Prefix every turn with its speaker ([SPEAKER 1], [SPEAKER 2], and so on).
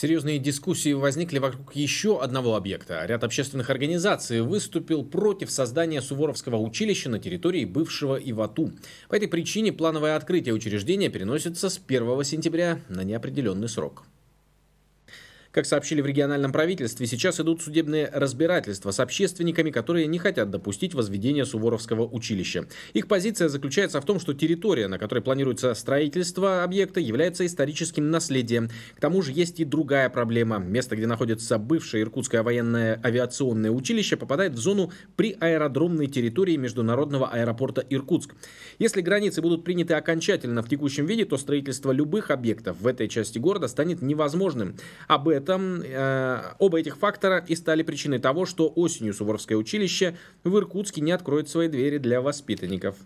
[SPEAKER 1] Серьезные дискуссии возникли вокруг еще одного объекта. Ряд общественных организаций выступил против создания Суворовского училища на территории бывшего Ивату. По этой причине плановое открытие учреждения переносится с 1 сентября на неопределенный срок. Как сообщили в региональном правительстве, сейчас идут судебные разбирательства с общественниками, которые не хотят допустить возведения Суворовского училища. Их позиция заключается в том, что территория, на которой планируется строительство объекта, является историческим наследием. К тому же есть и другая проблема. Место, где находится бывшее Иркутское военное авиационное училище, попадает в зону при аэродромной территории международного аэропорта Иркутск. Если границы будут приняты окончательно в текущем виде, то строительство любых объектов в этой части города станет невозможным. Об этом летом. Э, оба этих фактора и стали причиной того, что осенью Суворовское училище в Иркутске не откроет свои двери для воспитанников.